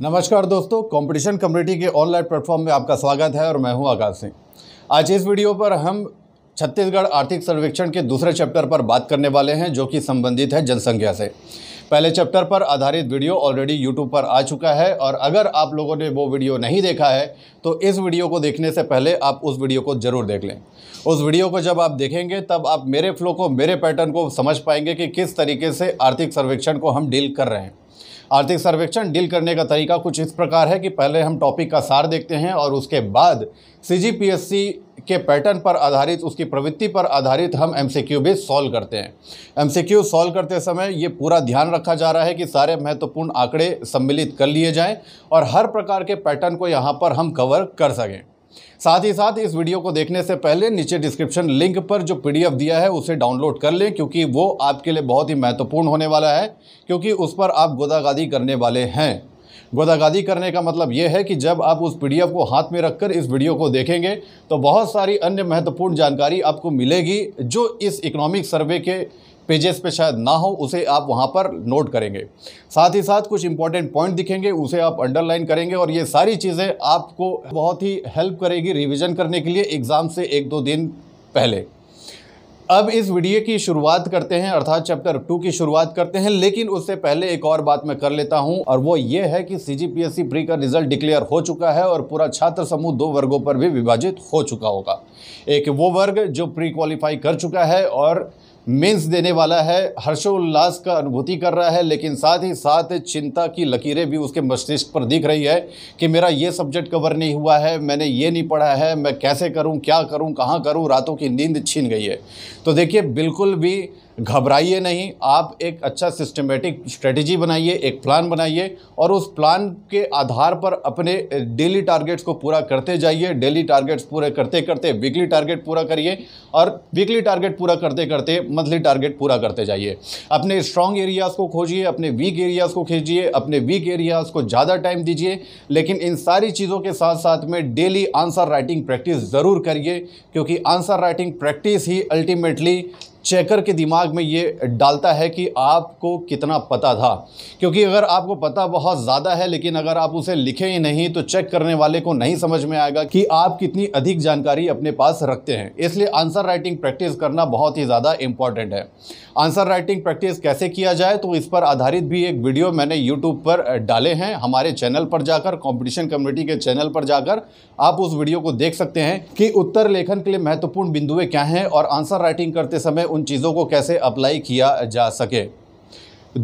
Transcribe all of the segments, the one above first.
नमस्कार दोस्तों competition community के ऑनलाइन प्लेटफॉर्म में आपका स्वागत है और मैं हूं आकाश सिंह आज इस वीडियो पर हम छत्तीसगढ़ आर्थिक सर्वेक्षण के दूसरे चैप्टर पर बात करने वाले हैं जो कि संबंधित है जनसंख्या से पहले चैप्टर पर आधारित वीडियो ऑलरेडी यूट्यूब पर आ चुका है और अगर आप लोगों ने वो वीडियो नहीं देखा है तो इस वीडियो को देखने से पहले आप उस वीडियो को ज़रूर देख लें उस वीडियो को जब आप देखेंगे तब आप मेरे फ्लो को मेरे पैटर्न को समझ पाएंगे कि किस तरीके से आर्थिक सर्वेक्षण को हम डील कर रहे हैं आर्थिक सर्वेक्षण डील करने का तरीका कुछ इस प्रकार है कि पहले हम टॉपिक का सार देखते हैं और उसके बाद सी के पैटर्न पर आधारित उसकी प्रवृत्ति पर आधारित हम एम सी क्यू भी सॉल्व करते हैं एम सी क्यू सॉल्व करते समय ये पूरा ध्यान रखा जा रहा है कि सारे महत्वपूर्ण आंकड़े सम्मिलित कर लिए जाएँ और हर प्रकार के पैटर्न को यहाँ पर हम कवर कर सकें साथ ही साथ इस वीडियो को देखने से पहले नीचे डिस्क्रिप्शन लिंक पर जो पीडीएफ दिया है उसे डाउनलोड कर लें क्योंकि वो आपके लिए बहुत ही महत्वपूर्ण होने वाला है क्योंकि उस पर आप गोदागादी करने वाले हैं गोदागादी करने का मतलब ये है कि जब आप उस पीडीएफ को हाथ में रखकर इस वीडियो को देखेंगे तो बहुत सारी अन्य महत्वपूर्ण जानकारी आपको मिलेगी जो इस इकोनॉमिक सर्वे के पेजेस पे शायद ना हो उसे आप वहाँ पर नोट करेंगे साथ ही साथ कुछ इंपॉर्टेंट पॉइंट दिखेंगे उसे आप अंडरलाइन करेंगे और ये सारी चीज़ें आपको बहुत ही हेल्प करेगी रिविज़न करने के लिए एग्ज़ाम से एक दो दिन पहले अब इस वीडियो की शुरुआत करते हैं अर्थात चैप्टर टू की शुरुआत करते हैं लेकिन उससे पहले एक और बात मैं कर लेता हूं और वो ये है कि C G P S C pre का रिजल्ट डिक्लेयर हो चुका है और पूरा छात्र समूह दो वर्गों पर भी विभाजित हो चुका होगा एक वो वर्ग जो प्री क्वालिफाई कर चुका है और मीन्स देने वाला है हर्षोल्लास का अनुभूति कर रहा है लेकिन साथ ही साथ चिंता की लकीरें भी उसके मस्तिष्क पर दिख रही है कि मेरा ये सब्जेक्ट कवर नहीं हुआ है मैंने ये नहीं पढ़ा है मैं कैसे करूँ क्या करूँ कहाँ करूँ रातों की नींद छीन गई है तो देखिए बिल्कुल भी घबराइए नहीं आप एक अच्छा सिस्टमेटिक स्ट्रेटजी बनाइए एक प्लान बनाइए और उस प्लान के आधार पर अपने डेली टारगेट्स को पूरा करते जाइए डेली टारगेट्स पूरे करते करते वीकली टारगेट पूरा करिए और वीकली टारगेट पूरा करते करते मंथली टारगेट पूरा करते जाइए अपने स्ट्रॉन्ग एरियाज़ को खोजिए अपने वीक एरियाज़ को खींचिए अपने वीक एरियाज़ को ज़्यादा टाइम दीजिए लेकिन इन सारी चीज़ों के साथ साथ में डेली आंसर राइटिंग प्रैक्टिस ज़रूर करिए क्योंकि आंसर राइटिंग प्रैक्टिस ही अल्टीमेटली चेकर के दिमाग में ये डालता है कि आपको कितना पता था क्योंकि अगर आपको पता बहुत ज़्यादा है लेकिन अगर आप उसे लिखे ही नहीं तो चेक करने वाले को नहीं समझ में आएगा कि आप कितनी अधिक जानकारी अपने पास रखते हैं इसलिए आंसर राइटिंग प्रैक्टिस करना बहुत ही ज़्यादा इम्पॉर्टेंट है आंसर राइटिंग प्रैक्टिस कैसे किया जाए तो इस पर आधारित भी एक वीडियो मैंने यूट्यूब पर डाले हैं हमारे चैनल पर जाकर कॉम्पिटिशन कम्युनिटी के चैनल पर जाकर आप उस वीडियो को देख सकते हैं कि उत्तर लेखन के लिए महत्वपूर्ण बिंदुएँ क्या हैं और आंसर राइटिंग करते समय उन चीज़ों को कैसे अप्लाई किया जा सके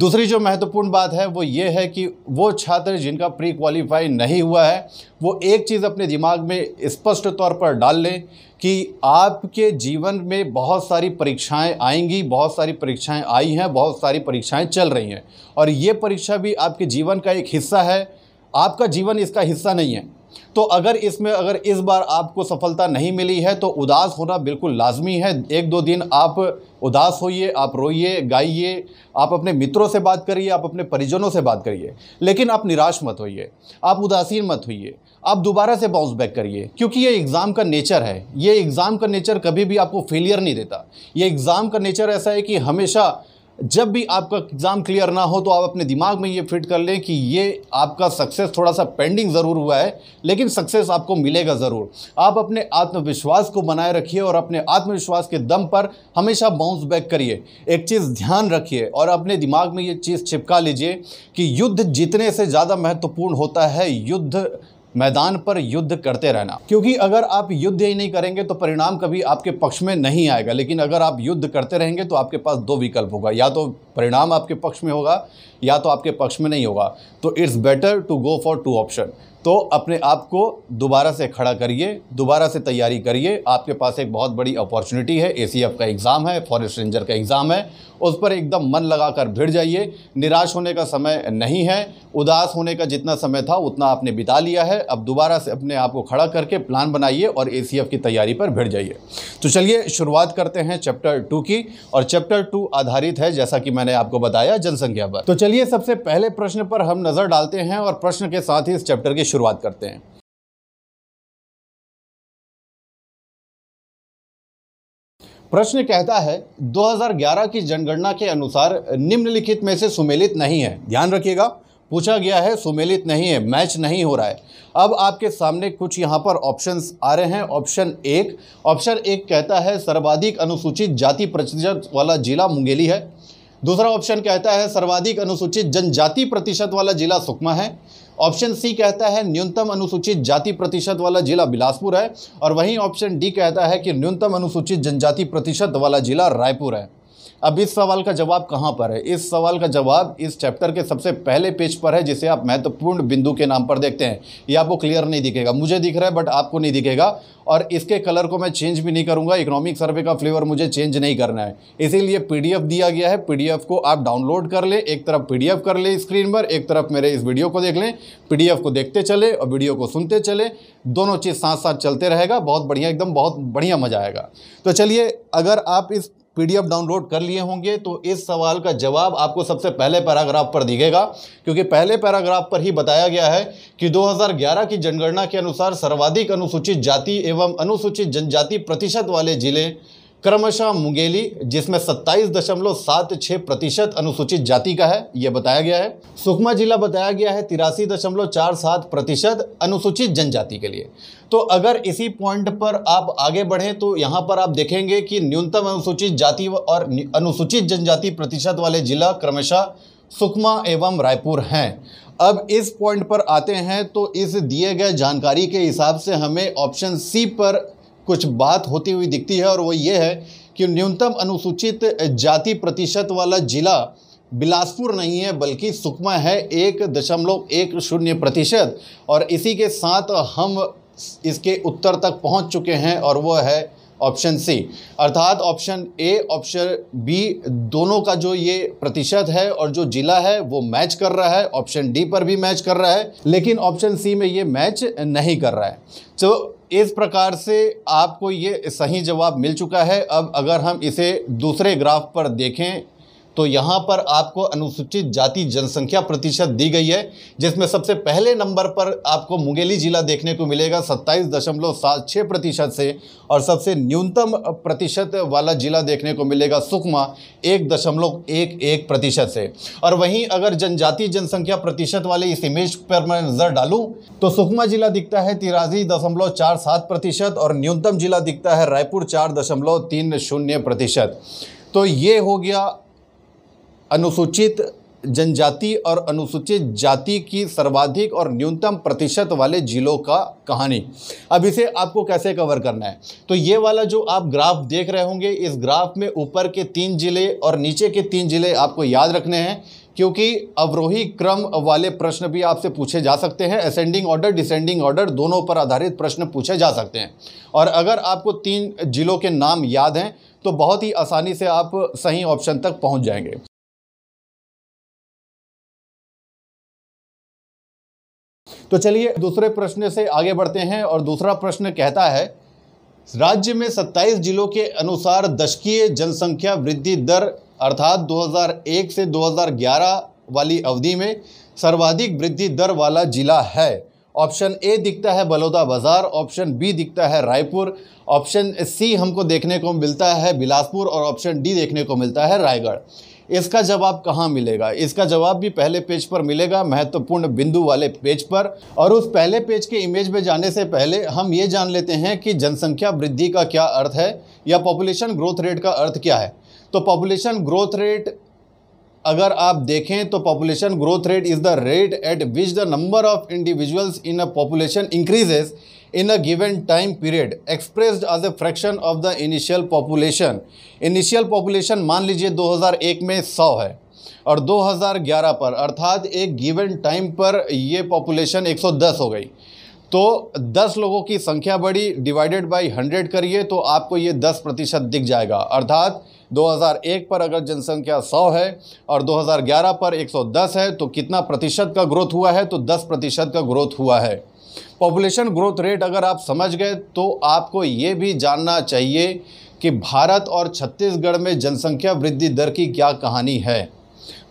दूसरी जो महत्वपूर्ण बात है वो ये है कि वो छात्र जिनका प्री क्वालिफाई नहीं हुआ है वो एक चीज़ अपने दिमाग में स्पष्ट तौर पर डाल लें कि आपके जीवन में बहुत सारी परीक्षाएं आएंगी बहुत सारी परीक्षाएं आई हैं बहुत सारी परीक्षाएं चल रही हैं और ये परीक्षा भी आपके जीवन का एक हिस्सा है आपका जीवन इसका हिस्सा नहीं है तो अगर इसमें अगर इस बार आपको सफलता नहीं मिली है तो उदास होना बिल्कुल लाजमी है एक दो दिन आप उदास होइए आप रोइए गाइए आप अपने मित्रों से बात करिए आप अपने परिजनों से बात करिए लेकिन आप निराश मत होइए आप उदासीन मत होइए आप दोबारा से बाउंस बैक करिए क्योंकि ये एग्ज़ाम का नेचर है ये एग्ज़ाम का नेचर कभी भी आपको फेलियर नहीं देता ये एग्ज़ाम का नेचर ऐसा है कि हमेशा जब भी आपका एग्ज़ाम क्लियर ना हो तो आप अपने दिमाग में ये फिट कर लें कि ये आपका सक्सेस थोड़ा सा पेंडिंग ज़रूर हुआ है लेकिन सक्सेस आपको मिलेगा ज़रूर आप अपने आत्मविश्वास को बनाए रखिए और अपने आत्मविश्वास के दम पर हमेशा बाउंस बैक करिए एक चीज़ ध्यान रखिए और अपने दिमाग में ये चीज़ चिपका लीजिए कि युद्ध जीतने से ज़्यादा महत्वपूर्ण होता है युद्ध मैदान पर युद्ध करते रहना क्योंकि अगर आप युद्ध ही नहीं करेंगे तो परिणाम कभी आपके पक्ष में नहीं आएगा लेकिन अगर आप युद्ध करते रहेंगे तो आपके पास दो विकल्प होगा या तो परिणाम आपके पक्ष में होगा या तो आपके पक्ष में नहीं होगा तो it's better to go for two option तो अपने आप को दोबारा से खड़ा करिए दोबारा से तैयारी करिए आपके पास एक बहुत बड़ी अपॉर्चुनिटी है ए का एग्ज़ाम है फॉरेस्ट रेंजर का एग्ज़ाम है उस पर एकदम मन लगा कर भिड़ जाइए निराश होने का समय नहीं है उदास होने का जितना समय था उतना आपने बिता लिया है अब दोबारा से अपने आप को खड़ा करके प्लान बनाइए और ए की तैयारी पर भिड़ जाइए तो चलिए शुरुआत करते हैं चैप्टर टू की और चैप्टर टू आधारित है जैसा कि मैंने आपको बताया जनसंख्या पर तो चलिए चलिए सबसे पहले प्रश्न पर हम नज़र डालते हैं और प्रश्न के साथ ही इस चैप्टर की शुरुआत करते हैं प्रश्न कहता है 2011 की जनगणना के अनुसार निम्नलिखित में से सुमेलित नहीं है ध्यान रखिएगा पूछा गया है सुमेलित नहीं है मैच नहीं हो रहा है अब आपके सामने कुछ यहां पर ऑप्शंस आ रहे हैं ऑप्शन एक ऑप्शन एक कहता है सर्वाधिक अनुसूचित जाति प्रतिशत वाला जिला मुंगेली है दूसरा ऑप्शन कहता है सर्वाधिक अनुसूचित जनजाति प्रतिशत वाला जिला सुकमा है ऑप्शन सी कहता है न्यूनतम अनुसूचित जाति प्रतिशत वाला जिला बिलासपुर है और वहीं ऑप्शन डी कहता है कि न्यूनतम अनुसूचित जनजाति प्रतिशत वाला जिला रायपुर है अब इस सवाल का जवाब कहाँ पर है इस सवाल का जवाब इस चैप्टर के सबसे पहले पेज पर है जिसे आप महत्वपूर्ण बिंदु के नाम पर देखते हैं ये आपको क्लियर नहीं दिखेगा मुझे दिख रहा है बट आपको नहीं दिखेगा और इसके कलर को मैं चेंज भी नहीं करूँगा इकोनॉमिक सर्वे का फ्लेवर मुझे चेंज नहीं करना है इसीलिए पी दिया गया है पी को आप डाउनलोड कर लें एक तरफ पी कर लें स्क्रीन पर एक तरफ मेरे इस वीडियो को देख लें पी को देखते चले और वीडियो को सुनते चले दोनों चीज़ साथ साथ चलते रहेगा बहुत बढ़िया एकदम बहुत बढ़िया मज़ा आएगा तो चलिए अगर आप इस पीडीएफ डाउनलोड कर लिए होंगे तो इस सवाल का जवाब आपको सबसे पहले पैराग्राफ पर दिखेगा क्योंकि पहले पैराग्राफ पर ही बताया गया है कि 2011 की जनगणना के अनुसार सर्वाधिक अनुसूचित जाति एवं अनुसूचित जनजाति प्रतिशत वाले जिले क्रमशः मुंगेली जिसमें सत्ताईस दशमलव सात छः प्रतिशत अनुसूचित जाति का है यह बताया गया है सुकमा जिला बताया गया है तिरासी दशमलव चार सात प्रतिशत अनुसूचित जनजाति के लिए तो अगर इसी पॉइंट पर आप आगे बढ़े तो यहाँ पर आप देखेंगे कि न्यूनतम अनुसूचित जाति और अनुसूचित जनजाति प्रतिशत वाले जिला क्रमशः सुकमा एवं रायपुर हैं अब इस पॉइंट पर आते हैं तो इस दिए गए जानकारी के हिसाब से हमें ऑप्शन सी पर कुछ बात होती हुई दिखती है और वो ये है कि न्यूनतम अनुसूचित जाति प्रतिशत वाला जिला बिलासपुर नहीं है बल्कि सुकमा है एक दशमलव एक शून्य प्रतिशत और इसी के साथ हम इसके उत्तर तक पहुंच चुके हैं और वो है ऑप्शन सी अर्थात ऑप्शन ए ऑप्शन बी दोनों का जो ये प्रतिशत है और जो जिला है वो मैच कर रहा है ऑप्शन डी पर भी मैच कर रहा है लेकिन ऑप्शन सी में ये मैच नहीं कर रहा है तो इस प्रकार से आपको ये सही जवाब मिल चुका है अब अगर हम इसे दूसरे ग्राफ पर देखें तो यहाँ पर आपको अनुसूचित जाति जनसंख्या प्रतिशत दी गई है जिसमें सबसे पहले नंबर पर आपको मुंगेली जिला देखने को मिलेगा सत्ताईस दशमलव सात छः प्रतिशत से और सबसे न्यूनतम प्रतिशत वाला जिला देखने को मिलेगा सुकमा एक दशमलव एक एक प्रतिशत से और वहीं अगर जनजाति जनसंख्या प्रतिशत वाले इस इमेज पर मैं नज़र डालूँ तो सुकमा जिला दिखता है तिरासी दशमलव चार सात प्रतिशत और न्यूनतम जिला दिखता है रायपुर चार दशमलव तीन शून्य प्रतिशत तो ये हो गया अनुसूचित जनजाति और अनुसूचित जाति की सर्वाधिक और न्यूनतम प्रतिशत वाले जिलों का कहानी अब इसे आपको कैसे कवर करना है तो ये वाला जो आप ग्राफ देख रहे होंगे इस ग्राफ में ऊपर के तीन जिले और नीचे के तीन जिले आपको याद रखने हैं क्योंकि अवरोही क्रम वाले प्रश्न भी आपसे पूछे जा सकते हैं असेंडिंग ऑर्डर डिसेंडिंग ऑर्डर दोनों पर आधारित प्रश्न पूछे जा सकते हैं और अगर आपको तीन जिलों के नाम याद हैं तो बहुत ही आसानी से आप सही ऑप्शन तक पहुँच जाएंगे तो चलिए दूसरे प्रश्न से आगे बढ़ते हैं और दूसरा प्रश्न कहता है राज्य में 27 जिलों के अनुसार दशकीय जनसंख्या वृद्धि दर अर्थात 2001 से 2011 वाली अवधि में सर्वाधिक वृद्धि दर वाला जिला है ऑप्शन ए दिखता है बलौदा बाज़ार ऑप्शन बी दिखता है रायपुर ऑप्शन सी हमको देखने को मिलता है बिलासपुर और ऑप्शन डी देखने को मिलता है रायगढ़ इसका जवाब कहाँ मिलेगा इसका जवाब भी पहले पेज पर मिलेगा महत्वपूर्ण बिंदु वाले पेज पर और उस पहले पेज के इमेज में जाने से पहले हम ये जान लेते हैं कि जनसंख्या वृद्धि का क्या अर्थ है या पॉपुलेशन ग्रोथ रेट का अर्थ क्या है तो पॉपुलेशन ग्रोथ रेट अगर आप देखें तो population growth rate is the rate at which the number of individuals in a population increases in a given time period expressed as a fraction of the initial population initial population मान लीजिए 2001 में 100 है और 2011 पर अर्थात एक given time पर ये पॉपुलेशन 110 हो गई तो 10 लोगों की संख्या बढ़ी डिवाइडेड बाय 100 करिए तो आपको ये 10 प्रतिशत दिख जाएगा अर्थात 2001 पर अगर जनसंख्या 100 है और 2011 पर 110 है तो कितना प्रतिशत का ग्रोथ हुआ है तो 10 प्रतिशत का ग्रोथ हुआ है पॉपुलेशन ग्रोथ रेट अगर आप समझ गए तो आपको ये भी जानना चाहिए कि भारत और छत्तीसगढ़ में जनसंख्या वृद्धि दर की क्या कहानी है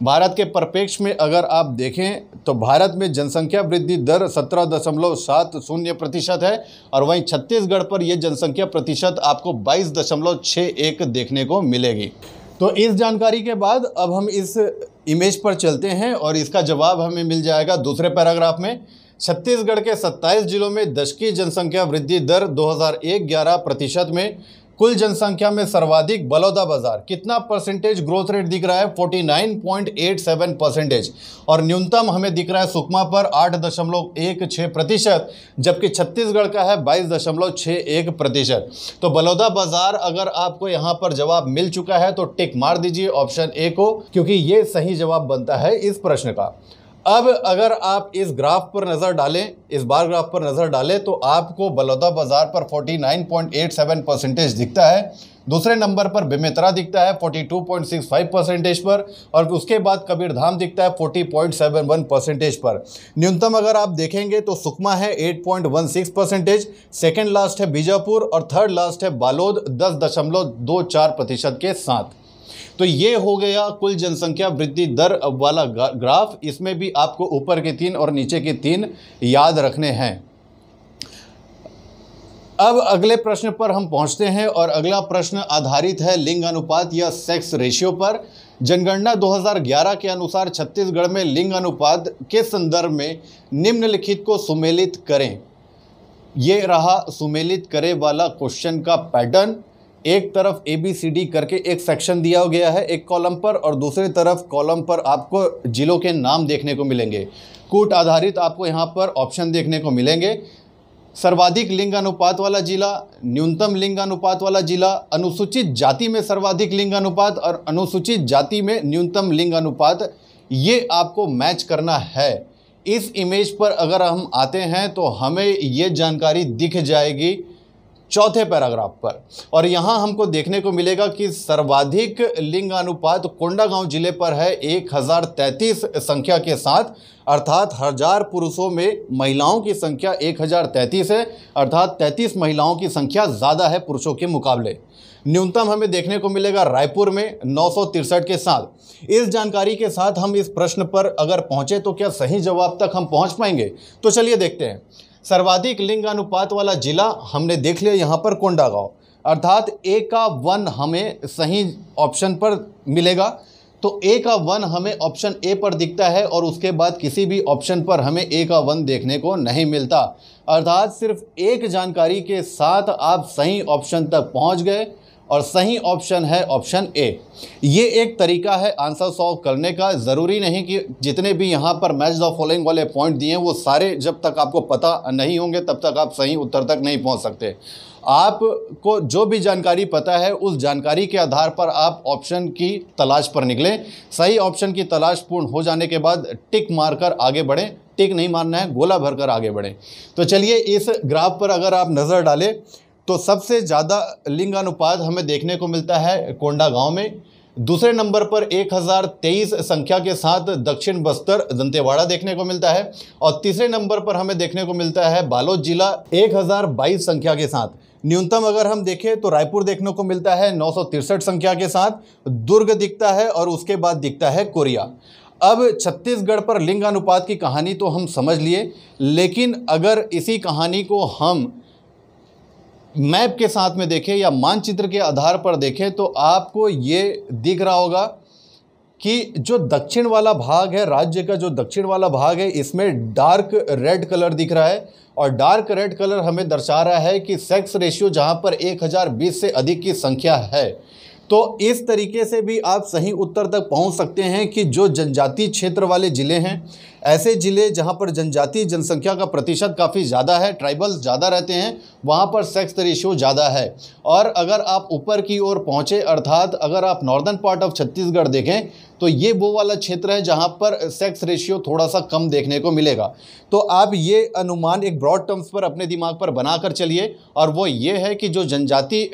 भारत के परिप्रेक्ष्य में अगर आप देखें तो भारत में जनसंख्या वृद्धि दर सत्रह दशमलव सात शून्य प्रतिशत है और वहीं छत्तीसगढ़ पर यह जनसंख्या प्रतिशत आपको बाईस दशमलव छः एक देखने को मिलेगी तो इस जानकारी के बाद अब हम इस इमेज पर चलते हैं और इसका जवाब हमें मिल जाएगा दूसरे पैराग्राफ में छत्तीसगढ़ के 27 जिलों में दशकीय जनसंख्या वृद्धि दर 2011 प्रतिशत में कुल जनसंख्या में सर्वाधिक बलौदा बाजार कितना परसेंटेज ग्रोथ रेट दिख रहा है 49.87 परसेंटेज और न्यूनतम हमें दिख रहा है सुकमा पर 8.16 प्रतिशत जबकि छत्तीसगढ़ का है 22.61 प्रतिशत तो बलौदा बाजार अगर आपको यहाँ पर जवाब मिल चुका है तो टिक मार दीजिए ऑप्शन ए को क्योंकि ये सही जवाब बनता है इस प्रश्न का अब अगर आप इस ग्राफ पर नज़र डालें इस बार ग्राफ पर नज़र डालें तो आपको बलौदा बाज़ार पर 49.87 परसेंटेज दिखता है दूसरे नंबर पर बेमित्रा दिखता है 42.65 परसेंटेज पर और उसके बाद कबीरधाम दिखता है 40.71 परसेंटेज पर न्यूनतम अगर आप देखेंगे तो सुकमा है 8.16 परसेंटेज सेकेंड लास्ट है बीजापुर और थर्ड लास्ट है बालोद दस दशमलव दो चार प्रतिशत के साथ तो ये हो गया कुल जनसंख्या वृद्धि दर वाला ग्राफ इसमें भी आपको ऊपर के तीन और नीचे के तीन याद रखने हैं अब अगले प्रश्न पर हम पहुंचते हैं और अगला प्रश्न आधारित है लिंग अनुपात या सेक्स रेशियो पर जनगणना 2011 के अनुसार छत्तीसगढ़ में लिंग अनुपात के संदर्भ में निम्नलिखित को सुमेलित करें ये रहा सुमेलित करे वाला क्वेश्चन का पैटर्न एक तरफ ए बी सी डी करके एक सेक्शन दिया गया है एक कॉलम पर और दूसरी तरफ कॉलम पर आपको ज़िलों के नाम देखने को मिलेंगे कूट आधारित आपको यहाँ पर ऑप्शन देखने को मिलेंगे सर्वाधिक लिंग अनुपात वाला जिला न्यूनतम लिंग अनुपात वाला जिला अनुसूचित जाति में सर्वाधिक लिंग अनुपात और अनुसूचित जाति में न्यूनतम लिंग अनुपात ये आपको मैच करना है इस इमेज पर अगर हम आते हैं तो हमें ये जानकारी दिख जाएगी चौथे पैराग्राफ पर और यहाँ हमको देखने को मिलेगा कि सर्वाधिक लिंग अनुपात कोंडागांव जिले पर है एक हज़ार तैंतीस संख्या के साथ अर्थात हजार पुरुषों में महिलाओं की संख्या एक हज़ार तैंतीस है अर्थात तैंतीस महिलाओं की संख्या ज़्यादा है पुरुषों के मुकाबले न्यूनतम हमें देखने को मिलेगा रायपुर में नौ के साथ इस जानकारी के साथ हम इस प्रश्न पर अगर पहुँचे तो क्या सही जवाब तक हम पहुँच पाएंगे तो चलिए देखते हैं सर्वाधिक लिंग अनुपात वाला जिला हमने देख लिया यहाँ पर कोंडागांव अर्थात ए का वन हमें सही ऑप्शन पर मिलेगा तो ए का वन हमें ऑप्शन ए पर दिखता है और उसके बाद किसी भी ऑप्शन पर हमें ए का वन देखने को नहीं मिलता अर्थात सिर्फ एक जानकारी के साथ आप सही ऑप्शन तक पहुंच गए और सही ऑप्शन है ऑप्शन ए ये एक तरीका है आंसर सॉल्व करने का ज़रूरी नहीं कि जितने भी यहाँ पर मैच द फॉलोइंग वाले पॉइंट दिए वो सारे जब तक आपको पता नहीं होंगे तब तक आप सही उत्तर तक नहीं पहुँच सकते आपको जो भी जानकारी पता है उस जानकारी के आधार पर आप ऑप्शन की तलाश पर निकलें सही ऑप्शन की तलाश पूर्ण हो जाने के बाद टिक मारकर आगे बढ़ें टिक नहीं मारना है गोला भरकर आगे बढ़ें तो चलिए इस ग्राफ पर अगर आप नज़र डालें तो सबसे ज़्यादा लिंगानुपात हमें देखने को मिलता है कोंडा गांव में दूसरे नंबर पर 1023 संख्या के साथ दक्षिण बस्तर दंतेवाड़ा देखने को मिलता है और तीसरे नंबर पर हमें देखने को मिलता है बालोद जिला 1022 संख्या के साथ न्यूनतम अगर हम देखें तो रायपुर देखने को मिलता है नौ संख्या के साथ दुर्ग दिखता है और उसके बाद दिखता है कोरिया अब छत्तीसगढ़ पर लिंग अनुपात की कहानी तो हम समझ लिए लेकिन अगर इसी कहानी को हम मैप के साथ में देखें या मानचित्र के आधार पर देखें तो आपको ये दिख रहा होगा कि जो दक्षिण वाला भाग है राज्य का जो दक्षिण वाला भाग है इसमें डार्क रेड कलर दिख रहा है और डार्क रेड कलर हमें दर्शा रहा है कि सेक्स रेशियो जहां पर 1020 से अधिक की संख्या है तो इस तरीके से भी आप सही उत्तर तक पहुंच सकते हैं कि जो जनजातीय क्षेत्र वाले ज़िले हैं ऐसे ज़िले जहां पर जनजातीय जनसंख्या का प्रतिशत काफ़ी ज़्यादा है ट्राइबल्स ज़्यादा रहते हैं वहां पर सेक्स रेशियो ज़्यादा है और अगर आप ऊपर की ओर पहुंचे अर्थात अगर आप नॉर्दर्न पार्ट ऑफ छत्तीसगढ़ देखें तो ये वो वाला क्षेत्र है जहाँ पर सेक्स रेशियो थोड़ा सा कम देखने को मिलेगा तो आप ये अनुमान एक ब्रॉड टर्म्स पर अपने दिमाग पर बना चलिए और वो ये है कि जो जनजाति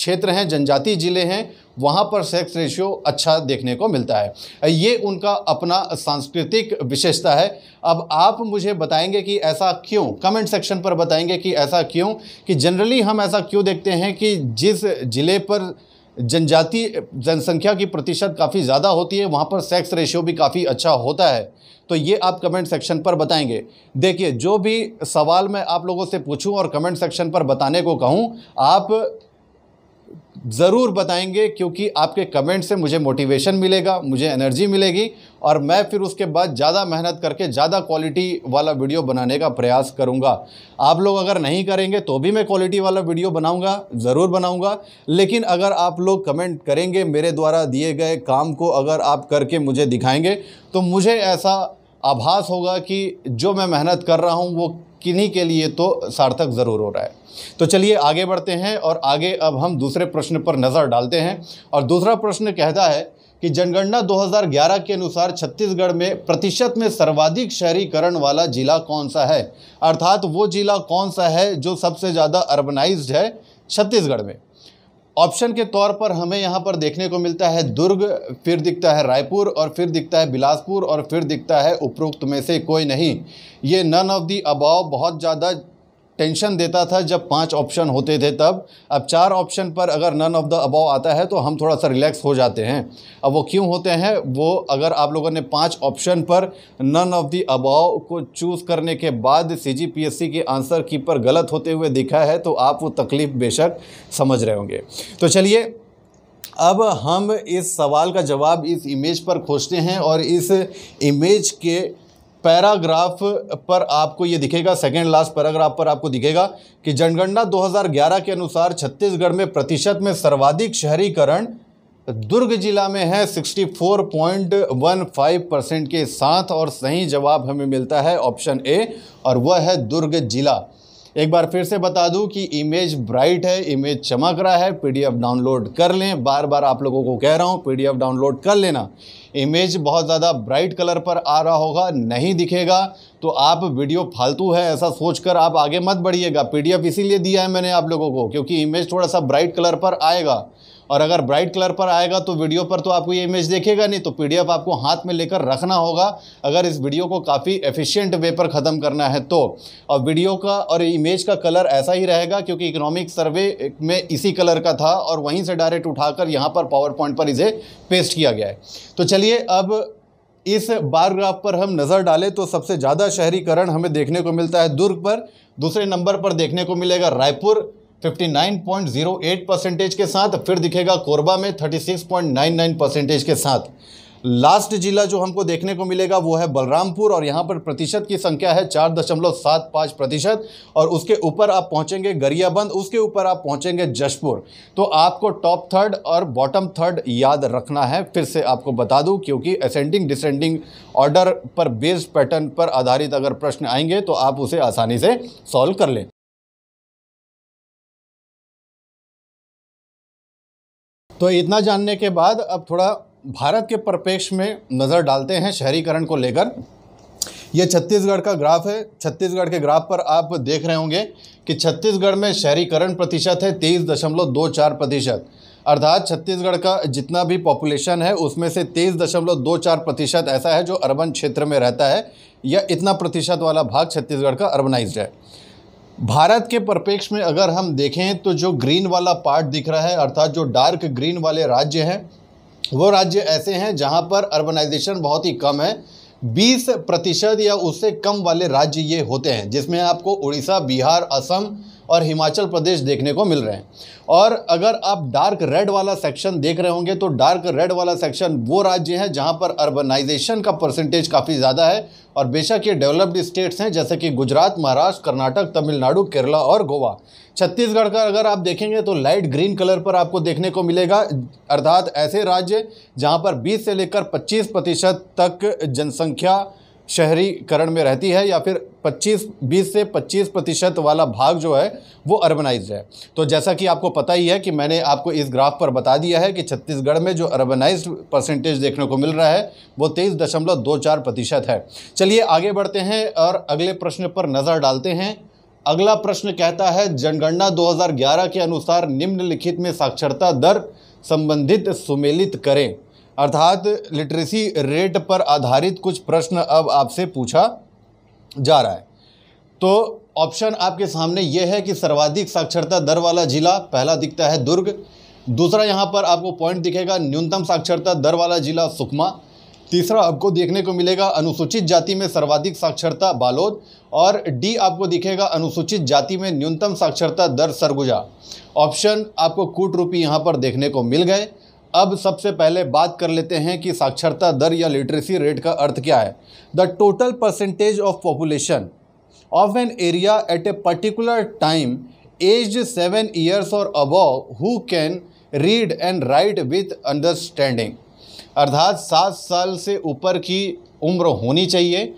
क्षेत्र हैं जनजातीय ज़िले हैं वहाँ पर सेक्स रेशियो अच्छा देखने को मिलता है ये उनका अपना सांस्कृतिक विशेषता है अब आप मुझे बताएंगे कि ऐसा क्यों कमेंट सेक्शन पर बताएंगे कि ऐसा क्यों कि जनरली हम ऐसा क्यों देखते हैं कि जिस ज़िले पर जनजाति जनसंख्या की प्रतिशत काफ़ी ज़्यादा होती है वहाँ पर सेक्स रेशियो भी काफ़ी अच्छा होता है तो ये आप कमेंट सेक्शन पर बताएंगे देखिए जो भी सवाल मैं आप लोगों से पूछूं और कमेंट सेक्शन पर बताने को कहूँ आप ज़रूर बताएंगे क्योंकि आपके कमेंट से मुझे मोटिवेशन मिलेगा मुझे एनर्जी मिलेगी और मैं फिर उसके बाद ज़्यादा मेहनत करके ज़्यादा क्वालिटी वाला वीडियो बनाने का प्रयास करूँगा आप लोग अगर नहीं करेंगे तो भी मैं क्वालिटी वाला वीडियो बनाऊँगा ज़रूर बनाऊँगा लेकिन अगर आप लोग कमेंट करेंगे मेरे द्वारा दिए गए काम को अगर आप करके मुझे दिखाएँगे तो मुझे ऐसा आभास होगा कि जो मैं मेहनत कर रहा हूँ वो किन्हीं के लिए तो सार्थक ज़रूर हो रहा है तो चलिए आगे बढ़ते हैं और आगे अब हम दूसरे प्रश्न पर नज़र डालते हैं और दूसरा प्रश्न कहता है कि जनगणना 2011 के अनुसार छत्तीसगढ़ में प्रतिशत में सर्वाधिक शहरीकरण वाला जिला कौन सा है अर्थात वो जिला कौन सा है जो सबसे ज़्यादा अर्बनाइज्ड है छत्तीसगढ़ में ऑप्शन के तौर पर हमें यहाँ पर देखने को मिलता है दुर्ग फिर दिखता है रायपुर और फिर दिखता है बिलासपुर और फिर दिखता है उपरोक्त में से कोई नहीं ये नन ऑफ दी अबाव बहुत ज़्यादा टेंशन देता था जब पांच ऑप्शन होते थे तब अब चार ऑप्शन पर अगर नन ऑफ द अबाव आता है तो हम थोड़ा सा रिलैक्स हो जाते हैं अब वो क्यों होते हैं वो अगर आप लोगों ने पांच ऑप्शन पर नन ऑफ द अबाव को चूज़ करने के बाद सी जी पी एस सी के आंसर कीपर गलत होते हुए दिखा है तो आप वो तकलीफ़ बेशक समझ रहे होंगे तो चलिए अब हम इस सवाल का जवाब इस इमेज पर खोजते हैं और इस इमेज के पैराग्राफ पर आपको ये दिखेगा सेकेंड लास्ट पैराग्राफ पर आपको दिखेगा कि जनगणना 2011 के अनुसार छत्तीसगढ़ में प्रतिशत में सर्वाधिक शहरीकरण दुर्ग जिला में है 64.15 परसेंट के साथ और सही जवाब हमें मिलता है ऑप्शन ए और वह है दुर्ग जिला एक बार फिर से बता दूं कि इमेज ब्राइट है इमेज चमक रहा है पीडीएफ डाउनलोड कर लें बार बार आप लोगों को कह रहा हूं पीडीएफ डाउनलोड कर लेना इमेज बहुत ज़्यादा ब्राइट कलर पर आ रहा होगा नहीं दिखेगा तो आप वीडियो फालतू है ऐसा सोचकर आप आगे मत बढ़िएगा पीडीएफ इसीलिए दिया है मैंने आप लोगों को क्योंकि इमेज थोड़ा सा ब्राइट कलर पर आएगा और अगर ब्राइट कलर पर आएगा तो वीडियो पर तो आपको ये इमेज देखेगा नहीं तो पीडीएफ आपको हाथ में लेकर रखना होगा अगर इस वीडियो को काफ़ी एफिशिएंट वे पर ख़त्म करना है तो और वीडियो का और इमेज का कलर ऐसा ही रहेगा क्योंकि इकोनॉमिक सर्वे में इसी कलर का था और वहीं से डायरेक्ट उठाकर यहाँ पर पावर पॉइंट पर इसे पेस्ट किया गया है तो चलिए अब इस बार ग्राफ पर हम नज़र डालें तो सबसे ज़्यादा शहरीकरण हमें देखने को मिलता है दुर्ग पर दूसरे नंबर पर देखने को मिलेगा रायपुर 59.08 परसेंटेज के साथ फिर दिखेगा कोरबा में 36.99 परसेंटेज के साथ लास्ट जिला जो हमको देखने को मिलेगा वो है बलरामपुर और यहाँ पर प्रतिशत की संख्या है चार दशमलव सात पाँच प्रतिशत और उसके ऊपर आप पहुँचेंगे गरियाबंद उसके ऊपर आप पहुँचेंगे जशपुर तो आपको टॉप थर्ड और बॉटम थर्ड याद रखना है फिर से आपको बता दूँ क्योंकि असेंडिंग डिसेंडिंग ऑर्डर पर बेस्ड पैटर्न पर आधारित अगर प्रश्न आएंगे तो आप उसे आसानी से सॉल्व कर लें तो इतना जानने के बाद अब थोड़ा भारत के परिपेक्ष में नज़र डालते हैं शहरीकरण को लेकर यह छत्तीसगढ़ का ग्राफ है छत्तीसगढ़ के ग्राफ पर आप देख रहे होंगे कि छत्तीसगढ़ में शहरीकरण प्रतिशत है तेईस दशमलव दो चार प्रतिशत अर्थात छत्तीसगढ़ का जितना भी पॉपुलेशन है उसमें से तेईस दशमलव दो चार प्रतिशत ऐसा है जो अर्बन क्षेत्र में रहता है या इतना प्रतिशत वाला भाग छत्तीसगढ़ का अर्बनाइज्ड है भारत के परिपेक्ष में अगर हम देखें तो जो ग्रीन वाला पार्ट दिख रहा है अर्थात जो डार्क ग्रीन वाले राज्य हैं वो राज्य ऐसे हैं जहां पर अर्बनाइजेशन बहुत ही कम है 20 प्रतिशत या उससे कम वाले राज्य ये होते हैं जिसमें आपको उड़ीसा बिहार असम और हिमाचल प्रदेश देखने को मिल रहे हैं और अगर आप डार्क रेड वाला सेक्शन देख रहे होंगे तो डार्क रेड वाला सेक्शन वो राज्य हैं जहाँ पर अर्बनाइजेशन का परसेंटेज काफ़ी ज़्यादा है और बेशक ये डेवलप्ड स्टेट्स हैं जैसे कि गुजरात महाराष्ट्र कर्नाटक तमिलनाडु केरला और गोवा छत्तीसगढ़ का अगर आप देखेंगे तो लाइट ग्रीन कलर पर आपको देखने को मिलेगा अर्थात ऐसे राज्य जहाँ पर 20 से लेकर 25 प्रतिशत तक जनसंख्या शहरीकरण में रहती है या फिर 25 20 से 25 प्रतिशत वाला भाग जो है वो अर्बनाइज है तो जैसा कि आपको पता ही है कि मैंने आपको इस ग्राफ पर बता दिया है कि छत्तीसगढ़ में जो अर्बनाइज परसेंटेज देखने को मिल रहा है वो तेईस दशमलव दो चार प्रतिशत है चलिए आगे बढ़ते हैं और अगले प्रश्न पर नज़र डालते हैं अगला प्रश्न कहता है जनगणना 2011 के अनुसार निम्नलिखित में साक्षरता दर संबंधित सुमेलित करें अर्थात लिटरेसी रेट पर आधारित कुछ प्रश्न अब आपसे पूछा जा रहा है तो ऑप्शन आपके सामने यह है कि सर्वाधिक साक्षरता दर वाला जिला पहला दिखता है दुर्ग दूसरा यहाँ पर आपको पॉइंट दिखेगा न्यूनतम साक्षरता दर वाला जिला सुकमा तीसरा आपको देखने को मिलेगा अनुसूचित जाति में सर्वाधिक साक्षरता बालोद और डी आपको दिखेगा अनुसूचित जाति में न्यूनतम साक्षरता दर सरगुजा ऑप्शन आपको कूट रूपी यहाँ पर देखने को मिल गए अब सबसे पहले बात कर लेते हैं कि साक्षरता दर या लिटरेसी रेट का अर्थ क्या है the total percentage of population of an area at a particular time age seven years और above who can read and write with understanding अर्थात सात साल से ऊपर की उम्र होनी चाहिए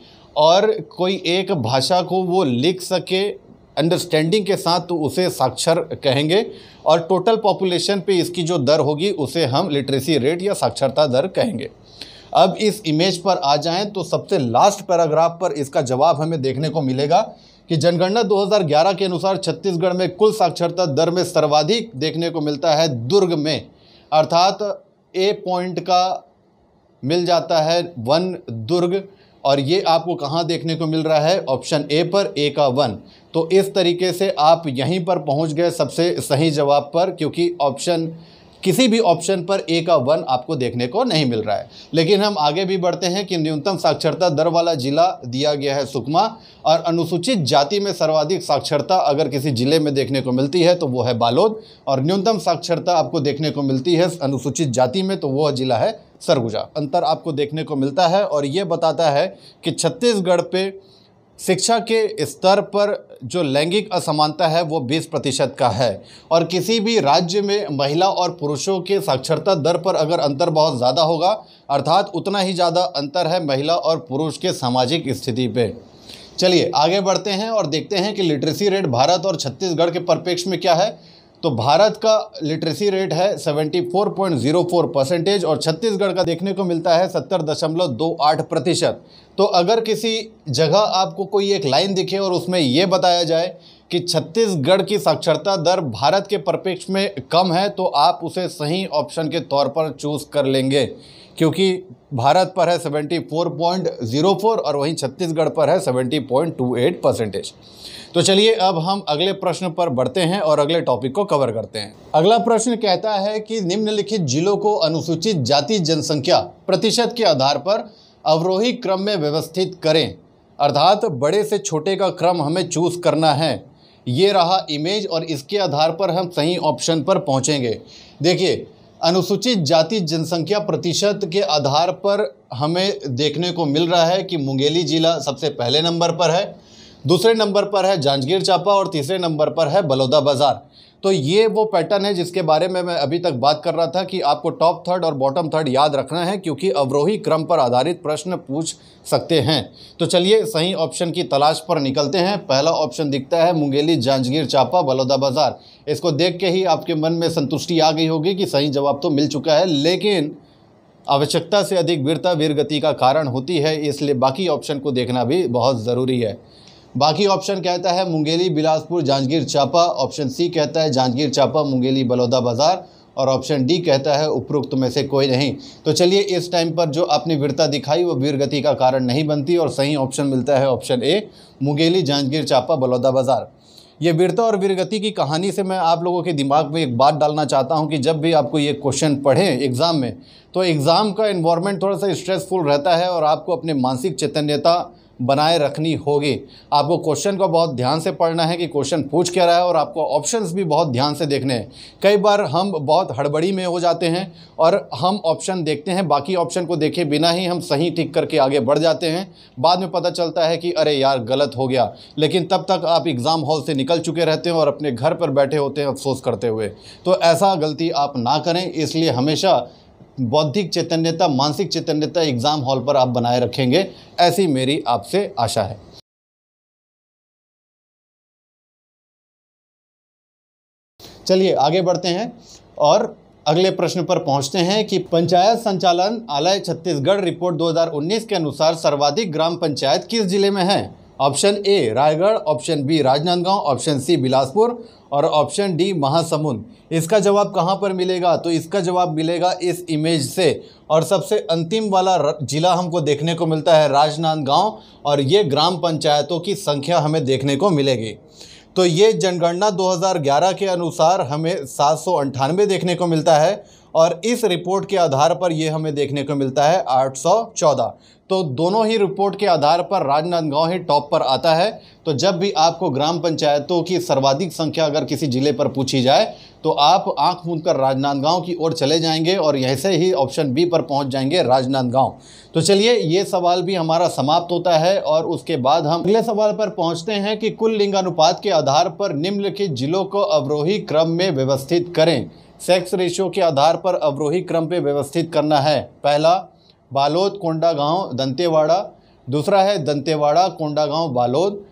और कोई एक भाषा को वो लिख सके अंडरस्टैंडिंग के साथ तो उसे साक्षर कहेंगे और टोटल पॉपुलेशन पे इसकी जो दर होगी उसे हम लिटरेसी रेट या साक्षरता दर कहेंगे अब इस इमेज पर आ जाएं तो सबसे लास्ट पैराग्राफ पर इसका जवाब हमें देखने को मिलेगा कि जनगणना 2011 के अनुसार छत्तीसगढ़ में कुल साक्षरता दर में सर्वाधिक देखने को मिलता है दुर्ग में अर्थात ए पॉइंट का मिल जाता है वन दुर्ग और ये आपको कहाँ देखने को मिल रहा है ऑप्शन ए पर ए का वन तो इस तरीके से आप यहीं पर पहुँच गए सबसे सही जवाब पर क्योंकि ऑप्शन किसी भी ऑप्शन पर ए का वन आपको देखने को नहीं मिल रहा है लेकिन हम आगे भी बढ़ते हैं कि न्यूनतम साक्षरता दर वाला जिला दिया गया है सुकमा और अनुसूचित जाति में सर्वाधिक साक्षरता अगर किसी जिले में देखने को मिलती है तो वो है बालोद और न्यूनतम साक्षरता आपको देखने को मिलती है अनुसूचित जाति में तो वह जिला है सरगुजा अंतर आपको देखने को मिलता है और ये बताता है कि छत्तीसगढ़ पे शिक्षा के स्तर पर जो लैंगिक असमानता है वो 20 प्रतिशत का है और किसी भी राज्य में महिला और पुरुषों के साक्षरता दर पर अगर अंतर बहुत ज़्यादा होगा अर्थात उतना ही ज़्यादा अंतर है महिला और पुरुष के सामाजिक स्थिति पे चलिए आगे बढ़ते हैं और देखते हैं कि लिटरेसी रेट भारत और छत्तीसगढ़ के परिप्रेक्ष्य में क्या है तो भारत का लिटरेसी रेट है 74.04 परसेंटेज और छत्तीसगढ़ का देखने को मिलता है 70.28 प्रतिशत तो अगर किसी जगह आपको कोई एक लाइन दिखे और उसमें ये बताया जाए कि छत्तीसगढ़ की साक्षरता दर भारत के परिप्रेक्ष्य में कम है तो आप उसे सही ऑप्शन के तौर पर चूज़ कर लेंगे क्योंकि भारत पर है 74.04 और वहीं छत्तीसगढ़ पर है 70.28 परसेंटेज तो चलिए अब हम अगले प्रश्न पर बढ़ते हैं और अगले टॉपिक को कवर करते हैं अगला प्रश्न कहता है कि निम्नलिखित जिलों को अनुसूचित जाति जनसंख्या प्रतिशत के आधार पर अवरोही क्रम में व्यवस्थित करें अर्थात बड़े से छोटे का क्रम हमें चूज करना है ये रहा इमेज और इसके आधार पर हम सही ऑप्शन पर पहुँचेंगे देखिए अनुसूचित जाति जनसंख्या प्रतिशत के आधार पर हमें देखने को मिल रहा है कि मुंगेली ज़िला सबसे पहले नंबर पर है दूसरे नंबर पर है जांजगीर चापा और तीसरे नंबर पर है बलौदा बाज़ार तो ये वो पैटर्न है जिसके बारे में मैं अभी तक बात कर रहा था कि आपको टॉप थर्ड और बॉटम थर्ड याद रखना है क्योंकि अवरोही क्रम पर आधारित प्रश्न पूछ सकते हैं तो चलिए सही ऑप्शन की तलाश पर निकलते हैं पहला ऑप्शन दिखता है मुंगेली जांजगीर चापा बलौदा बाज़ार इसको देख के ही आपके मन में संतुष्टि आ गई होगी कि सही जवाब तो मिल चुका है लेकिन आवश्यकता से अधिक वीरता वीरगति का कारण होती है इसलिए बाकी ऑप्शन को देखना भी बहुत ज़रूरी है बाकी ऑप्शन कहता है मुंगेली बिलासपुर जांजगीर चापा ऑप्शन सी कहता है जांजगीर चापा मुंगेली बलौदा बाज़ार और ऑप्शन डी कहता है उपरोक्त में से कोई नहीं तो चलिए इस टाइम पर जो आपने वीरता दिखाई वो वीर गति का कारण नहीं बनती और सही ऑप्शन मिलता है ऑप्शन ए मुंगेली जांजगीर चापा बलौदा बाज़ार ये वीरता और वीरगति की कहानी से मैं आप लोगों के दिमाग में एक बात डालना चाहता हूँ कि जब भी आपको ये क्वेश्चन पढ़ें एग्ज़ाम में तो एग्ज़ाम का इन्वामेंट थोड़ा सा स्ट्रेसफुल रहता है और आपको अपने मानसिक चैतन्यता बनाए रखनी होगी आपको क्वेश्चन को बहुत ध्यान से पढ़ना है कि क्वेश्चन पूछ क्या रहा है और आपको ऑप्शंस भी बहुत ध्यान से देखने हैं कई बार हम बहुत हड़बड़ी में हो जाते हैं और हम ऑप्शन देखते हैं बाकी ऑप्शन को देखे बिना ही हम सही ठीक करके आगे बढ़ जाते हैं बाद में पता चलता है कि अरे यार गलत हो गया लेकिन तब तक आप एग्ज़ाम हॉल से निकल चुके रहते हैं और अपने घर पर बैठे होते हैं अफसोस करते हुए तो ऐसा गलती आप ना करें इसलिए हमेशा बौद्धिक चैतन्यता मानसिक चैतन्यता एग्ज़ाम हॉल पर आप बनाए रखेंगे ऐसी मेरी आपसे आशा है चलिए आगे बढ़ते हैं और अगले प्रश्न पर पहुंचते हैं कि पंचायत संचालन आलय छत्तीसगढ़ रिपोर्ट 2019 के अनुसार सर्वाधिक ग्राम पंचायत किस जिले में है option A Raigarh option B Rajnandgaon option C Bilaspur और ऑप्शन डी महासमुंद इसका जवाब कहाँ पर मिलेगा तो इसका जवाब मिलेगा इस इमेज से और सबसे अंतिम वाला जिला हमको देखने को मिलता है राजनांदगांव और ये ग्राम पंचायतों की संख्या हमें देखने को मिलेगी तो ये जनगणना 2011 के अनुसार हमें सात देखने को मिलता है और इस रिपोर्ट के आधार पर ये हमें देखने को मिलता है 814 तो दोनों ही रिपोर्ट के आधार पर राजनांदगांव ही टॉप पर आता है तो जब भी आपको ग्राम पंचायतों की सर्वाधिक संख्या अगर किसी जिले पर पूछी जाए तो आप आंख मूंद कर राजनांदगांव की ओर चले जाएंगे और ऐसे ही ऑप्शन बी पर पहुंच जाएंगे राजनांदगांव तो चलिए ये सवाल भी हमारा समाप्त होता है और उसके बाद हम अगले सवाल पर पहुंचते हैं कि कुल लिंगानुपात के आधार पर निम्नलिखित जिलों को अवरोही क्रम में व्यवस्थित करें सेक्स रेशियो के आधार पर अवरोही क्रम पे व्यवस्थित करना है पहला बालोद कोंडा गांव दंतेवाड़ा दूसरा है दंतेवाड़ा कोंडा गांव बालोद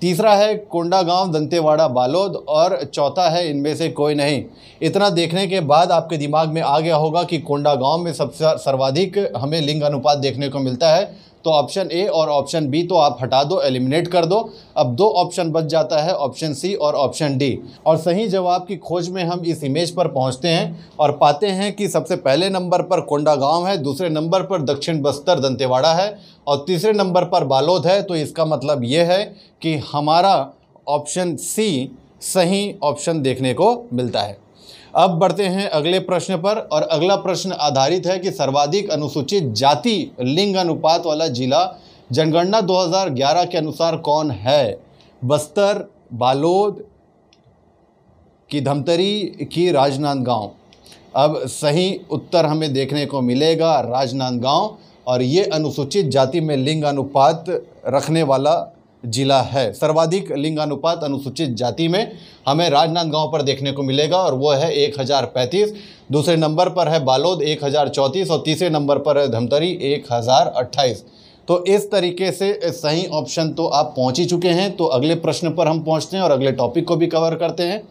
तीसरा है कोंडा गांव दंतेवाड़ा बालोद और चौथा है इनमें से कोई नहीं इतना देखने के बाद आपके दिमाग में आ गया होगा कि कोंडा गांव में सबसे सर्वाधिक हमें लिंग अनुपात देखने को मिलता है तो ऑप्शन ए और ऑप्शन बी तो आप हटा दो एलिमिनेट कर दो अब दो ऑप्शन बच जाता है ऑप्शन सी और ऑप्शन डी और सही जवाब की खोज में हम इस इमेज पर पहुंचते हैं और पाते हैं कि सबसे पहले नंबर पर कोंडा गांव है दूसरे नंबर पर दक्षिण बस्तर दंतेवाड़ा है और तीसरे नंबर पर बालोद है तो इसका मतलब ये है कि हमारा ऑप्शन सी सही ऑप्शन देखने को मिलता है अब बढ़ते हैं अगले प्रश्न पर और अगला प्रश्न आधारित है कि सर्वाधिक अनुसूचित जाति लिंग अनुपात वाला जिला जनगणना 2011 के अनुसार कौन है बस्तर बालोद की धमतरी की राजनांदगांव अब सही उत्तर हमें देखने को मिलेगा राजनांदगांव और ये अनुसूचित जाति में लिंग अनुपात रखने वाला जिला है सर्वाधिक लिंगानुपात अनुसूचित जाति में हमें राजनांदगांव पर देखने को मिलेगा और वो है एक हज़ार पैंतीस दूसरे नंबर पर है बालोद एक हज़ार और तीसरे नंबर पर है धमतरी एक हज़ार अट्ठाईस तो इस तरीके से सही ऑप्शन तो आप पहुंच ही चुके हैं तो अगले प्रश्न पर हम पहुंचते हैं और अगले टॉपिक को भी कवर करते हैं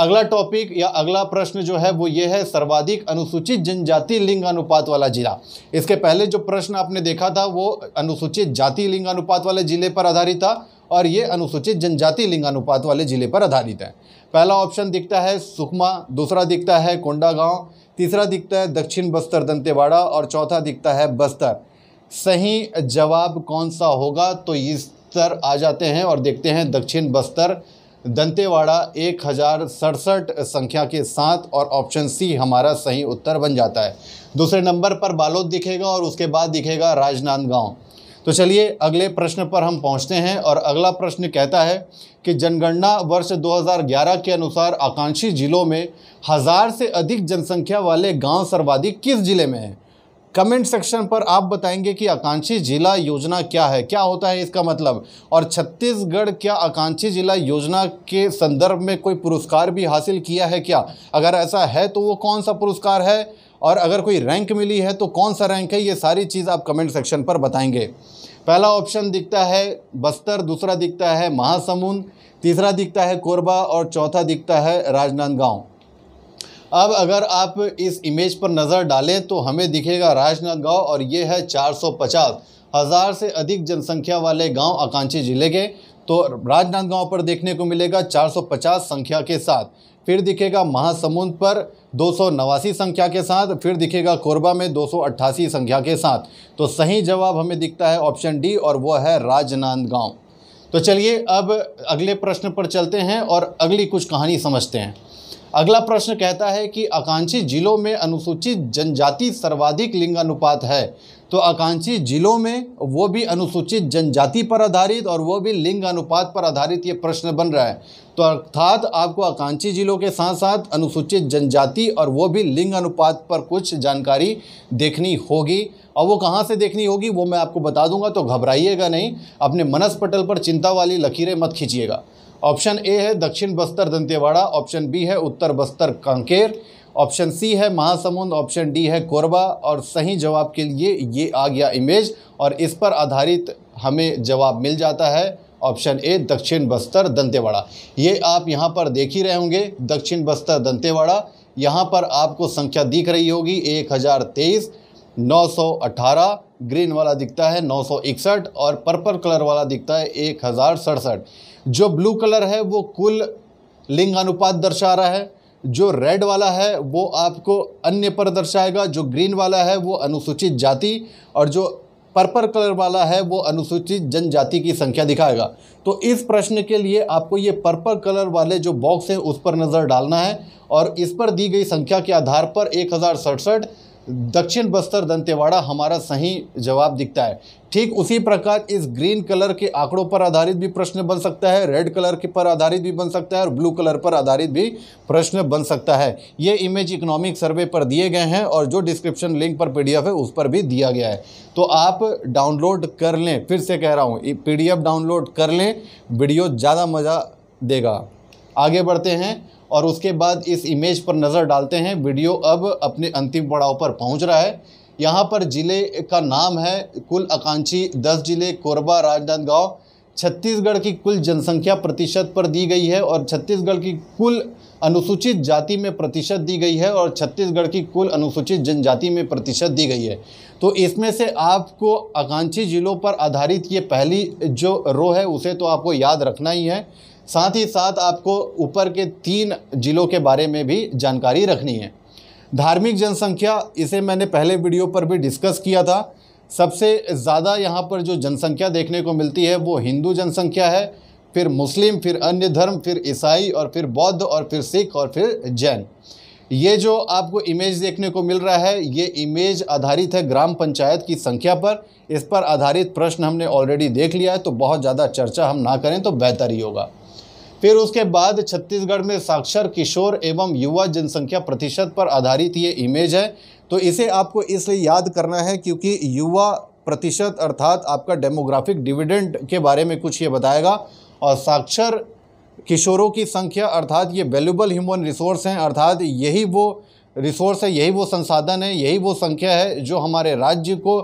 अगला टॉपिक या अगला प्रश्न जो है वो ये है सर्वाधिक अनुसूचित जनजाति लिंग अनुपात वाला जिला इसके पहले जो प्रश्न आपने देखा था वो अनुसूचित जाति लिंग अनुपात वाले जिले पर आधारित था और ये अनुसूचित जनजाति लिंग अनुपात वाले जिले पर आधारित है पहला ऑप्शन दिखता है सुकमा दूसरा दिखता है कोंडागांव तीसरा दिखता है दक्षिण बस्तर दंतेवाड़ा और चौथा दिखता है बस्तर सही जवाब कौन सा होगा तो इस तर आ जाते हैं और देखते हैं दक्षिण बस्तर दंतेवाड़ा एक हज़ार सड़सठ संख्या के साथ और ऑप्शन सी हमारा सही उत्तर बन जाता है दूसरे नंबर पर बालोद दिखेगा और उसके बाद दिखेगा राजनांदगांव तो चलिए अगले प्रश्न पर हम पहुंचते हैं और अगला प्रश्न कहता है कि जनगणना वर्ष 2011 के अनुसार आकांक्षी जिलों में हज़ार से अधिक जनसंख्या वाले गांव सर्वाधिक किस जिले में हैं कमेंट सेक्शन पर आप बताएंगे कि आकांक्षी जिला योजना क्या है क्या होता है इसका मतलब और छत्तीसगढ़ क्या आकांक्षी जिला योजना के संदर्भ में कोई पुरस्कार भी हासिल किया है क्या अगर ऐसा है तो वो कौन सा पुरस्कार है और अगर कोई रैंक मिली है तो कौन सा रैंक है ये सारी चीज़ आप कमेंट सेक्शन पर बताएंगे पहला ऑप्शन दिखता है बस्तर दूसरा दिखता है महासमुंद तीसरा दिखता है कोरबा और चौथा दिखता है राजनांदगांव अब अगर आप इस इमेज पर नज़र डालें तो हमें दिखेगा राजनांदगांव और ये है 450 हज़ार से अधिक जनसंख्या वाले गांव आकांक्षी ज़िले के तो राजनांदगांव पर देखने को मिलेगा 450 संख्या के साथ फिर दिखेगा महासमुंद पर दो संख्या के साथ फिर दिखेगा कोरबा में दो संख्या के साथ तो सही जवाब हमें दिखता है ऑप्शन डी और वो है राजनांदगांव तो चलिए अब अगले प्रश्न पर चलते हैं और अगली कुछ कहानी समझते हैं अगला प्रश्न कहता है कि आकांक्षी जिलों में अनुसूचित जनजाति सर्वाधिक लिंगानुपात है तो आकांक्षी जिलों में वो भी अनुसूचित जनजाति पर आधारित और वो भी लिंग अनुपात पर आधारित ये प्रश्न बन रहा है तो अर्थात आपको आकांक्षी जिलों के साथ साथ अनुसूचित जनजाति और वो भी लिंग अनुपात पर कुछ जानकारी देखनी होगी और वो कहाँ से देखनी होगी वो मैं आपको बता दूंगा तो घबराइएगा नहीं अपने मनस पटल पर चिंता वाली लकीरें मत खींचिएगा ऑप्शन ए है दक्षिण बस्तर दंतेवाड़ा ऑप्शन बी है उत्तर बस्तर कांकेर ऑप्शन सी है महासमुंद ऑप्शन डी है कोरबा और सही जवाब के लिए ये आ गया इमेज और इस पर आधारित हमें जवाब मिल जाता है ऑप्शन ए दक्षिण बस्तर दंतेवाड़ा ये आप यहाँ पर देख ही रहे होंगे दक्षिण बस्तर दंतेवाड़ा यहाँ पर आपको संख्या दिख रही होगी एक हज़ार तेईस नौ सौ अट्ठारह ग्रीन वाला दिखता है नौ सौ इकसठ और पर्पल कलर वाला दिखता है एक हज़ार सड़सठ जो ब्लू कलर है वो कुल लिंग अनुपात दर्शा रहा है जो रेड वाला है वो आपको अन्य पर दर्शाएगा जो ग्रीन वाला है वो अनुसूचित जाति और जो पर्पल कलर वाला है वो अनुसूचित जनजाति की संख्या दिखाएगा तो इस प्रश्न के लिए आपको ये पर्पल कलर वाले जो बॉक्स हैं उस पर नज़र डालना है और इस पर दी गई संख्या के आधार पर एक हज़ार सड़सठ दक्षिण बस्तर दंतेवाड़ा हमारा सही जवाब दिखता है ठीक उसी प्रकार इस ग्रीन कलर के आंकड़ों पर आधारित भी प्रश्न बन सकता है रेड कलर के पर आधारित भी बन सकता है और ब्लू कलर पर आधारित भी प्रश्न बन सकता है ये इमेज इकोनॉमिक सर्वे पर दिए गए हैं और जो डिस्क्रिप्शन लिंक पर पीडीएफ है उस पर भी दिया गया है तो आप डाउनलोड कर लें फिर से कह रहा हूँ पी डाउनलोड कर लें वीडियो ज़्यादा मज़ा देगा आगे बढ़ते हैं और उसके बाद इस इमेज पर नज़र डालते हैं वीडियो अब अपने अंतिम पड़ाव पर पहुंच रहा है यहाँ पर ज़िले का नाम है कुल आकांक्षी दस ज़िले कोरबा राजनांदगांव छत्तीसगढ़ की कुल जनसंख्या प्रतिशत पर दी गई है और छत्तीसगढ़ की कुल अनुसूचित जाति में प्रतिशत दी गई है और छत्तीसगढ़ की कुल अनुसूचित जनजाति में प्रतिशत दी गई है तो इसमें से आपको आकांक्षी ज़िलों पर आधारित ये पहली जो रो है उसे तो आपको याद रखना ही है साथ ही साथ आपको ऊपर के तीन जिलों के बारे में भी जानकारी रखनी है धार्मिक जनसंख्या इसे मैंने पहले वीडियो पर भी डिस्कस किया था सबसे ज़्यादा यहाँ पर जो जनसंख्या देखने को मिलती है वो हिंदू जनसंख्या है फिर मुस्लिम फिर अन्य धर्म फिर ईसाई और फिर बौद्ध और फिर सिख और फिर जैन ये जो आपको इमेज देखने को मिल रहा है ये इमेज आधारित है ग्राम पंचायत की संख्या पर इस पर आधारित प्रश्न हमने ऑलरेडी देख लिया है तो बहुत ज़्यादा चर्चा हम ना करें तो बेहतर ही होगा फिर उसके बाद छत्तीसगढ़ में साक्षर किशोर एवं युवा जनसंख्या प्रतिशत पर आधारित ये इमेज है तो इसे आपको इसलिए याद करना है क्योंकि युवा प्रतिशत अर्थात आपका डेमोग्राफिक डिविडेंड के बारे में कुछ ये बताएगा और साक्षर किशोरों की संख्या अर्थात ये वैल्यूबल ह्यूमन रिसोर्स हैं अर्थात यही वो रिसोर्स है यही वो संसाधन है यही वो संख्या है जो हमारे राज्य को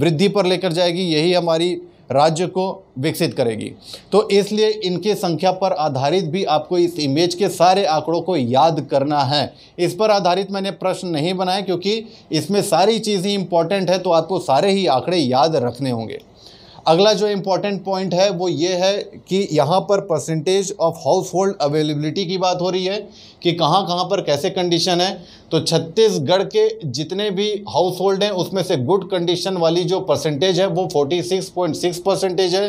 वृद्धि पर लेकर जाएगी यही हमारी राज्य को विकसित करेगी तो इसलिए इनके संख्या पर आधारित भी आपको इस इमेज के सारे आंकड़ों को याद करना है इस पर आधारित मैंने प्रश्न नहीं बनाए क्योंकि इसमें सारी चीज़ें इंपॉर्टेंट है तो आपको सारे ही आंकड़े याद रखने होंगे अगला जो इम्पॉर्टेंट पॉइंट है वो ये है कि यहाँ पर percentage of household availability की बात हो रही है कि कहाँ कहाँ पर कैसे कंडीशन है तो छत्तीसगढ़ के जितने भी हाउस होल्ड हैं उसमें से गुड कंडीशन वाली जो परसेंटेज है वो 46.6 परसेंटेज है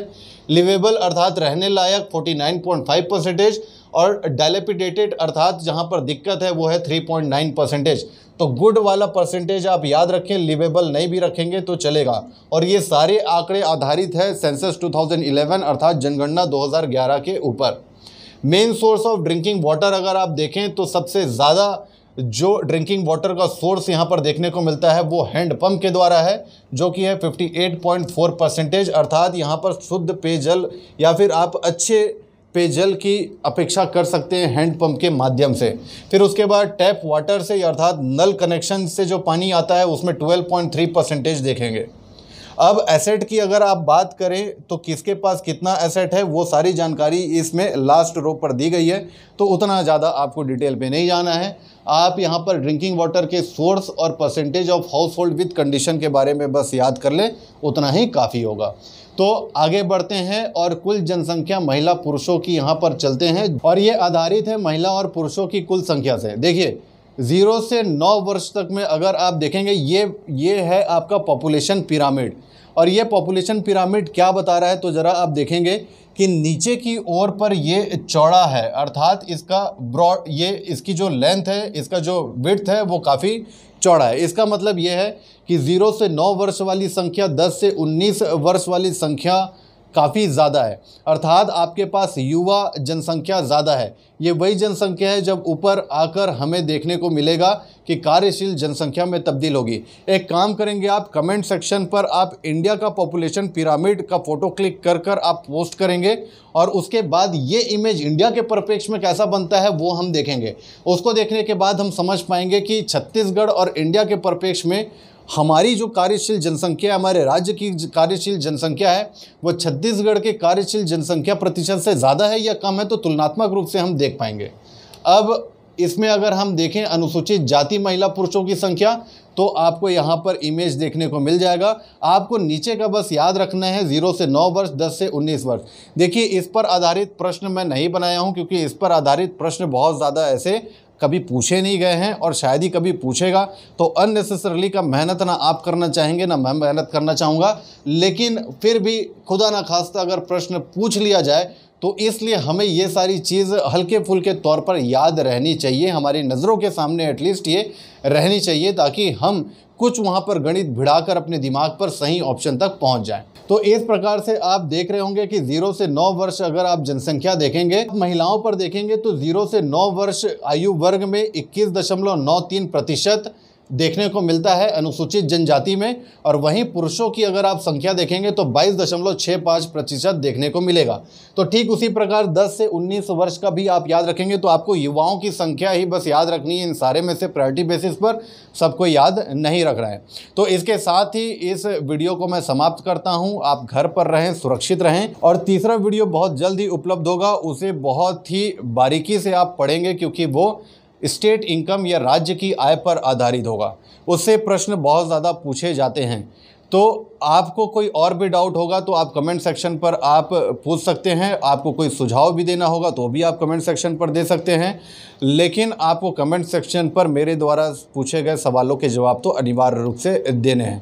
लिवेबल अर्थात रहने लायक 49.5 परसेंटेज और डायलेपिडेटेड अर्थात जहाँ पर दिक्कत है वो है थ्री परसेंटेज तो गुड वाला परसेंटेज आप याद रखें लिवेबल नहीं भी रखेंगे तो चलेगा और ये सारे आंकड़े आधारित है सेंसस 2011 अर्थात जनगणना 2011 के ऊपर main source of drinking water अगर आप देखें तो सबसे ज़्यादा जो ड्रिंकिंग वाटर का सोर्स यहाँ पर देखने को मिलता है वो हैंडपम्प के द्वारा है जो कि है फिफ्टी परसेंटेज अर्थात यहाँ पर शुद्ध पेयजल या फिर आप अच्छे पेयजल की अपेक्षा कर सकते हैं हैंडपम्प के माध्यम से फिर उसके बाद टैप वाटर से अर्थात नल कनेक्शन से जो पानी आता है उसमें 12.3 परसेंटेज देखेंगे अब एसेट की अगर आप बात करें तो किसके पास कितना एसेट है वो सारी जानकारी इसमें लास्ट रो पर दी गई है तो उतना ज़्यादा आपको डिटेल में नहीं जाना है आप यहाँ पर ड्रिंकिंग वाटर के सोर्स और percentage of household with condition के बारे में बस याद कर लें उतना ही काफ़ी होगा तो आगे बढ़ते हैं और कुल जनसंख्या महिला पुरुषों की यहाँ पर चलते हैं और ये आधारित है महिला और पुरुषों की कुल संख्या से देखिए ज़ीरो से नौ वर्ष तक में अगर आप देखेंगे ये ये है आपका पॉपुलेशन पिरामिड और ये पॉपुलेशन पिरामिड क्या बता रहा है तो ज़रा आप देखेंगे कि नीचे की ओर पर ये चौड़ा है अर्थात इसका ब्रॉड ये इसकी जो लेंथ है इसका जो विथ है वो काफ़ी चौड़ा है इसका मतलब यह है कि ज़ीरो से नौ वर्ष वाली संख्या दस से उन्नीस वर्ष वाली संख्या काफ़ी ज़्यादा है अर्थात आपके पास युवा जनसंख्या ज़्यादा है ये वही जनसंख्या है जब ऊपर आकर हमें देखने को मिलेगा कि कार्यशील जनसंख्या में तब्दील होगी एक काम करेंगे आप कमेंट सेक्शन पर आप इंडिया का पॉपुलेशन पिरामिड का फ़ोटो क्लिक कर कर आप पोस्ट करेंगे और उसके बाद ये इमेज इंडिया के परिप्रेक्ष्य में कैसा बनता है वो हम देखेंगे उसको देखने के बाद हम समझ पाएंगे कि छत्तीसगढ़ और इंडिया के परिप्रेक्ष्य में हमारी जो कार्यशील जनसंख्या हमारे राज्य की कार्यशील जनसंख्या है वह छत्तीसगढ़ के कार्यशील जनसंख्या प्रतिशत से ज़्यादा है या कम है तो तुलनात्मक रूप से हम देख पाएंगे अब इसमें अगर हम देखें अनुसूचित जाति महिला पुरुषों की संख्या तो आपको यहाँ पर इमेज देखने को मिल जाएगा आपको नीचे का बस याद रखना है ज़ीरो से नौ वर्ष दस से उन्नीस वर्ष देखिए इस पर आधारित प्रश्न मैं नहीं बनाया हूँ क्योंकि इस पर आधारित प्रश्न बहुत ज़्यादा ऐसे कभी पूछे नहीं गए हैं और शायद ही कभी पूछेगा तो अननेसेसरली का मेहनत ना आप करना चाहेंगे ना मैं मेहनत करना चाहूँगा लेकिन फिर भी खुदा ना खास्ता अगर प्रश्न पूछ लिया जाए तो इसलिए हमें ये सारी चीज़ हल्के फुल्के तौर पर याद रहनी चाहिए हमारी नज़रों के सामने एटलीस्ट ये रहनी चाहिए ताकि हम कुछ वहाँ पर गणित भिड़ा कर अपने दिमाग पर सही ऑप्शन तक पहुँच जाएँ तो इस प्रकार से आप देख रहे होंगे कि जीरो से नौ वर्ष अगर आप जनसंख्या देखेंगे महिलाओं पर देखेंगे तो जीरो से नौ वर्ष आयु वर्ग में इक्कीस प्रतिशत देखने को मिलता है अनुसूचित जनजाति में और वहीं पुरुषों की अगर आप संख्या देखेंगे तो बाईस दशमलव छः पाँच प्रतिशत देखने को मिलेगा तो ठीक उसी प्रकार 10 से 19 वर्ष का भी आप याद रखेंगे तो आपको युवाओं की संख्या ही बस याद रखनी है इन सारे में से प्रायोरिटी बेसिस पर सबको याद नहीं रख रहा है तो इसके साथ ही इस वीडियो को मैं समाप्त करता हूँ आप घर पर रहें सुरक्षित रहें और तीसरा वीडियो बहुत जल्द ही उपलब्ध होगा उसे बहुत ही बारीकी से आप पढ़ेंगे क्योंकि वो स्टेट इनकम या राज्य की आय पर आधारित होगा उससे प्रश्न बहुत ज़्यादा पूछे जाते हैं तो आपको कोई और भी डाउट होगा तो आप कमेंट सेक्शन पर आप पूछ सकते हैं आपको कोई सुझाव भी देना होगा तो भी आप कमेंट सेक्शन पर दे सकते हैं लेकिन आपको कमेंट सेक्शन पर मेरे द्वारा पूछे गए सवालों के जवाब तो अनिवार्य रूप से देने हैं